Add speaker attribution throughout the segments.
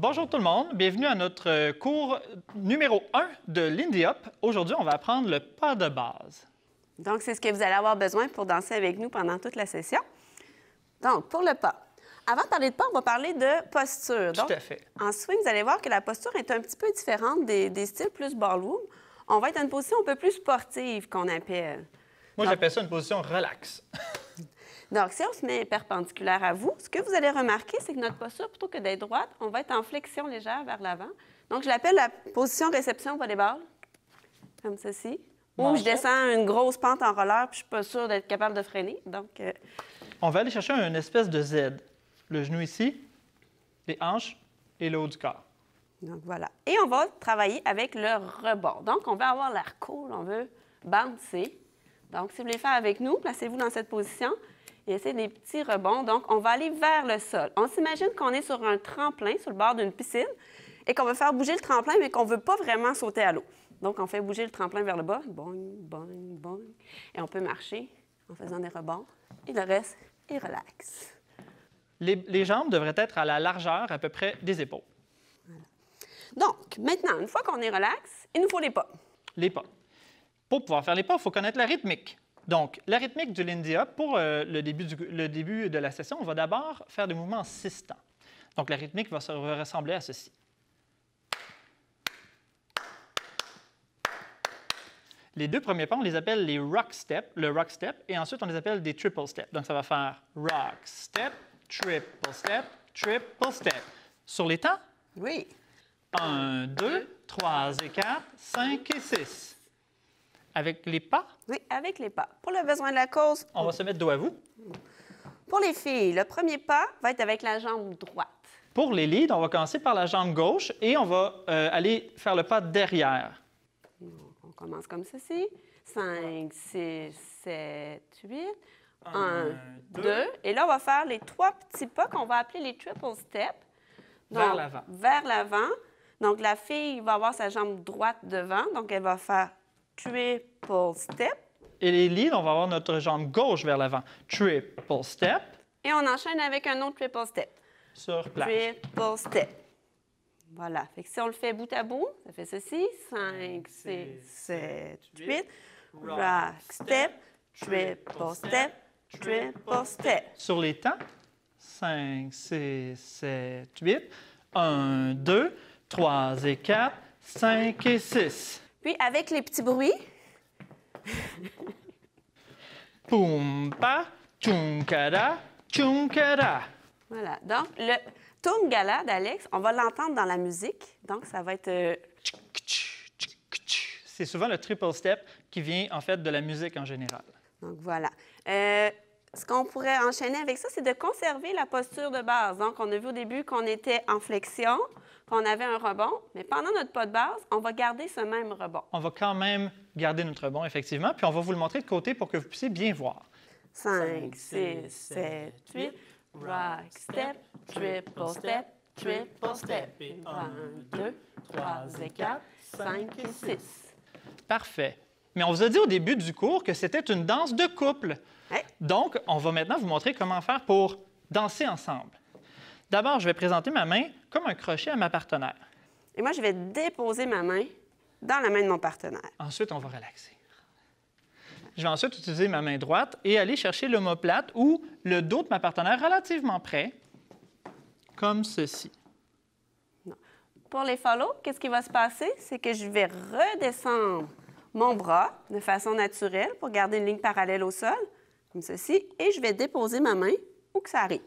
Speaker 1: Bonjour tout le monde, bienvenue à notre cours numéro 1 de l'Indy Hop. Aujourd'hui, on va apprendre le pas de base.
Speaker 2: Donc, c'est ce que vous allez avoir besoin pour danser avec nous pendant toute la session. Donc, pour le pas. Avant de parler de pas, on va parler de posture. Tout à fait. En swing, vous allez voir que la posture est un petit peu différente des, styles plus ballroom. On va être dans une position un peu plus sportive qu'on appelle.
Speaker 1: Moi, j'appelle ça une position relaxe.
Speaker 2: Donc, si on se met perpendiculaire à vous, ce que vous allez remarquer, c'est que notre posture, plutôt que d'être droite, on va être en flexion légère vers l'avant. Donc, je l'appelle la position réception balles, comme ceci. où je descends une grosse pente en roller, puis je suis pas sûre d'être capable de freiner. Donc, euh,
Speaker 1: On va aller chercher une espèce de Z. Le genou ici, les hanches et le haut du corps.
Speaker 2: Donc, voilà. Et on va travailler avec le rebord. Donc, on veut avoir l'air cool, on veut bouncer. Donc, si vous voulez faire avec nous, placez-vous dans cette position et essayez des petits rebonds. Donc, on va aller vers le sol. On s'imagine qu'on est sur un tremplin, sur le bord d'une piscine, et qu'on veut faire bouger le tremplin, mais qu'on ne veut pas vraiment sauter à l'eau. Donc, on fait bouger le tremplin vers le bas. Boing, boing, boing. Et on peut marcher en faisant des rebonds. Et le reste est relaxe.
Speaker 1: Les, jambes devraient être à la largeur à peu près des épaules.
Speaker 2: Donc, maintenant, une fois qu'on est relax, il nous faut les pas. Les pas. Pour pouvoir faire les pas, il faut connaître la rythmique.
Speaker 1: Donc, la rythmique du Lindy Hop, pour euh, le, début de la session, on va d'abord faire des mouvements en six temps. Donc, la rythmique va se ressembler à ceci. Les deux premiers pas, on les appelle les rock steps, le rock step, et ensuite on les appelle des triple steps. Donc, ça va faire rock step, triple step, triple step. Sur les temps? Oui. 1, 2,
Speaker 2: 3 et 4, 5 et 6 avec les pas? Oui, avec les pas. Pour le besoin de la cause. On va se mettre dos à vous. Pour les filles, le premier pas va être avec la jambe droite.
Speaker 1: Pour les leads, on va commencer par la jambe gauche et on va euh, aller faire le pas derrière.
Speaker 2: On commence comme ceci. 5, 6, 7, 8. 1, 2. Et là, on va faire les trois petits pas qu'on va appeler les triple steps. vers l'avant. Vers l'avant. Donc, la fille va avoir sa jambe droite devant. Donc, elle va faire triple step.
Speaker 1: Et les on va avoir notre jambe gauche vers l'avant. Triple step.
Speaker 2: Et on enchaîne avec un autre triple step. Sur Triple step. Voilà. Fait que si on le fait bout à bout, ça fait ceci. 5, 6, 7, 8. Rock step, triple step, triple step.
Speaker 1: Sur les temps, 5, 6, 7, 8. 1, 2, 3 et 4, 5 et 6
Speaker 2: avec les petits bruits.
Speaker 1: Pumpa, tchunkara, tchunkara.
Speaker 2: Voilà. Donc, le Tungala d'Alex, on va l'entendre dans la musique. Donc, ça va être. Euh,
Speaker 1: c'est souvent le triple step qui vient, en fait, de la musique en général.
Speaker 2: Donc, voilà. Euh, ce qu'on pourrait enchaîner avec ça, c'est de conserver la posture de base. Donc, on a vu au début qu'on était en flexion. On avait un rebond, mais pendant notre pas de base, on va garder ce même rebond.
Speaker 1: On va quand même garder notre rebond, effectivement, puis on va vous le montrer de côté pour que vous puissiez bien voir. 5, 6, 7, 8.
Speaker 2: Rock, step, triple step, triple step. 1, 2, 3 et 4, 5 et 6.
Speaker 1: Parfait. Mais on vous a dit au début du cours que c'était une danse de couple. Donc, on va maintenant vous montrer comment faire pour danser ensemble. D'abord, je vais présenter ma main comme un crochet à ma partenaire. Et moi, je vais déposer
Speaker 2: ma main dans la main de mon partenaire. Ensuite, on va relaxer.
Speaker 1: Je vais ensuite utiliser ma main droite et aller chercher l'omoplate ou le dos de ma partenaire relativement près, comme ceci.
Speaker 2: Pour les follow, qu'est-ce qui va se passer? C'est que je vais redescendre mon bras de façon naturelle pour garder une ligne parallèle au sol, comme ceci, et je vais déposer ma main où que ça arrive.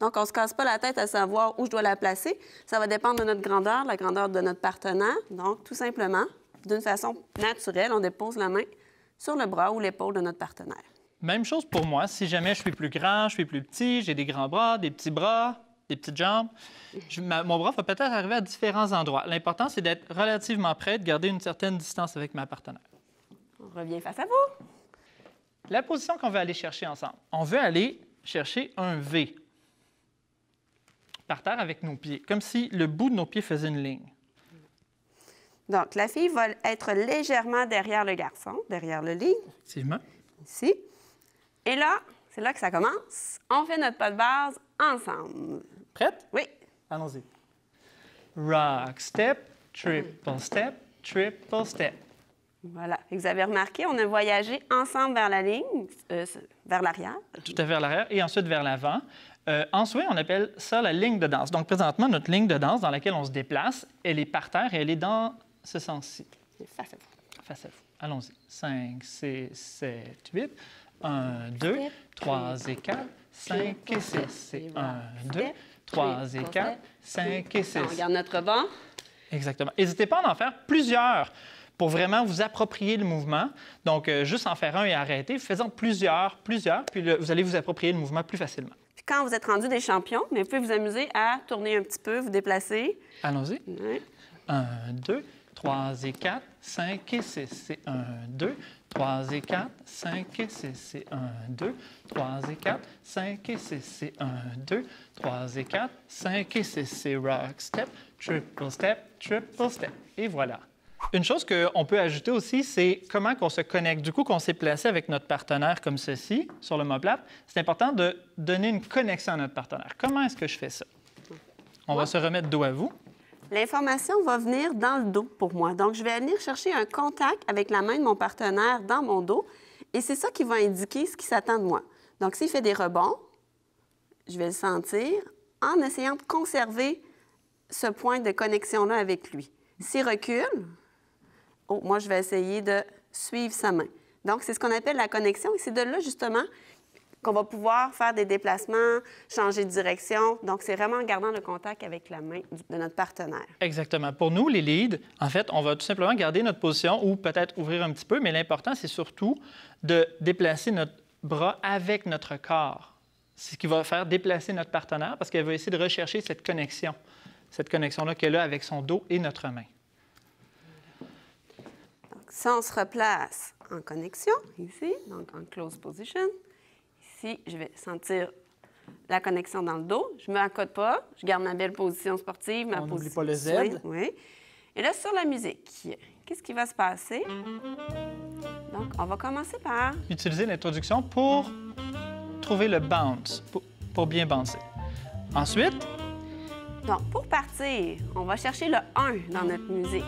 Speaker 2: Donc, on ne se casse pas la tête à savoir où je dois la placer. Ça va dépendre de notre grandeur, de la grandeur de notre partenaire. Donc, tout simplement, d'une façon naturelle, on dépose la main sur le bras ou l'épaule de notre partenaire.
Speaker 1: Même chose pour moi. Si jamais je suis plus grand, je suis plus petit, j'ai des grands bras, des petits bras, des petites jambes, mon bras va peut-être arriver à différents endroits. L'important, c'est d'être relativement près, de garder une certaine distance avec ma partenaire.
Speaker 2: On revient face à vous.
Speaker 1: La position qu'on veut aller chercher ensemble. On veut aller chercher un V par terre avec nos pieds, comme si le bout de nos pieds faisait une ligne.
Speaker 2: Donc, la fille va être légèrement derrière le garçon, derrière le lit. Effectivement. Ici. Et là, c'est là que ça commence. On fait notre pas de base ensemble. Prête? Oui.
Speaker 1: Allons-y. Rock step, triple step, triple step.
Speaker 2: Voilà. Vous avez remarqué, on a voyagé ensemble vers la ligne, euh, vers l'arrière. Tout
Speaker 1: à fait vers l'arrière et ensuite vers l'avant. Euh, en souhait, on appelle ça la ligne de danse. Donc, présentement, notre ligne de danse dans laquelle on se déplace, elle est par terre et elle est dans ce sens-ci. Face à vous. Face à vous. Allons-y. 5, 6, 7, 8. 1, 2, 3 et 4. 5 et 6. 1, 2, 3 et 4. 5 et 6. On regarde notre banc. Exactement. N'hésitez pas à en faire plusieurs pour vraiment vous approprier le mouvement. Donc, euh, juste en faire un et arrêter, faisant plusieurs, plusieurs, puis vous allez vous approprier le mouvement plus facilement.
Speaker 2: quand vous êtes rendu des champions, mais vous pouvez vous amuser à tourner un petit peu, vous déplacer.
Speaker 1: Allons-y. 1 2 3 et 4, 5 et 6, c'est 1, 2. 3 et 4, 5 et 6, c'est 1, 2. 3 et 4, 5 et 6, c'est 1, 2. 3 et 4, 5 et 6, rock step, triple step, triple step. Et voilà. Une chose qu'on peut ajouter aussi, c'est comment qu'on se connecte. Du coup, qu'on s'est placé avec notre partenaire comme ceci, sur le moblap. c'est important de donner une connexion à notre partenaire. Comment est-ce que je fais ça? On va se remettre dos à vous.
Speaker 2: L'information va venir dans le dos pour moi. Donc, je vais venir chercher un contact avec la main de mon partenaire dans mon dos et c'est ça qui va indiquer ce qui s'attend de moi. Donc, s'il fait des rebonds, je vais le sentir en essayant de conserver ce point de connexion-là avec lui. S'il recule, Oh, moi, je vais essayer de suivre sa main. Donc, c'est ce qu'on appelle la connexion. Et c'est de là, justement, qu'on va pouvoir faire des déplacements, changer de direction. Donc, c'est vraiment en gardant le contact avec la main de notre partenaire.
Speaker 1: Exactement. Pour nous, les leads, en fait, on va tout simplement garder notre position ou peut-être ouvrir un petit peu, mais l'important, c'est surtout de déplacer notre bras avec notre corps. C'est ce qui va faire déplacer notre partenaire parce qu'elle va essayer de rechercher cette connexion, cette connexion-là qu'elle a avec son dos et notre main
Speaker 2: si on se replace en connexion, ici, donc en close position, ici, je vais sentir la connexion dans le dos. Je ne me m'accorde pas. Je garde ma belle position sportive, ma on position... pas le Z. Et là, sur la musique, qu'est-ce qui va se passer? Donc, on va commencer par...
Speaker 1: Utiliser l'introduction pour trouver le bounce, pour, pour bien bouncer. Ensuite...
Speaker 2: Donc, pour partir, on va chercher le 1 dans notre musique.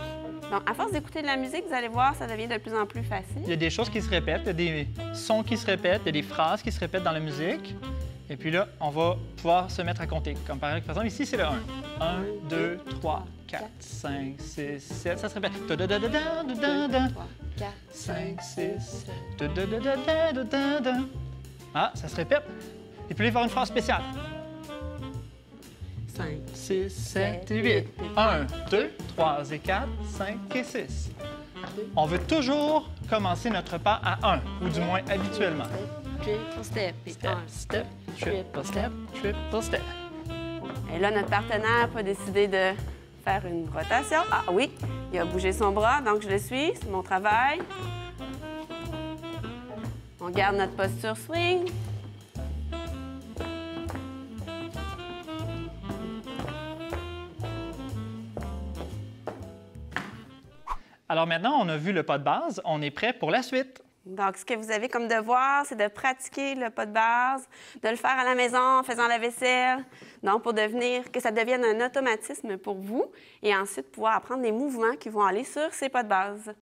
Speaker 2: Donc, à force d'écouter de la musique, vous allez voir, ça devient de plus en plus facile.
Speaker 1: Il y a des choses qui se répètent, il y a des sons qui se répètent, il y a des phrases qui se répètent dans la musique. Et puis là, on va pouvoir se mettre à compter. Comme par exemple, ici, c'est le 1. 1, 2, 3, 4, 5, 6, 7. Ça se répète. 2, 3, 4, 5, 6, 7. Ah, ça se répète. Et puis il va y une phrase spéciale. 5, 6, 7, et 8. 1, 2, 3 et 4, 5 et 6. On veut toujours commencer notre pas à 1, ou du moins habituellement.
Speaker 2: Triple step, step, step, triple step, step. Et là, notre partenaire a décidé de faire une rotation. Ah oui, il a bougé son bras, donc je le suis, c'est mon travail. On garde notre posture swing.
Speaker 1: Alors maintenant, on a vu le pas de base, on est prêt pour la suite.
Speaker 2: Donc, ce que vous avez comme devoir, c'est de pratiquer le pas de base, de le faire à la maison en faisant la vaisselle, donc pour devenir, que ça devienne un automatisme pour vous et ensuite pouvoir apprendre des mouvements qui vont aller sur ces pas de base.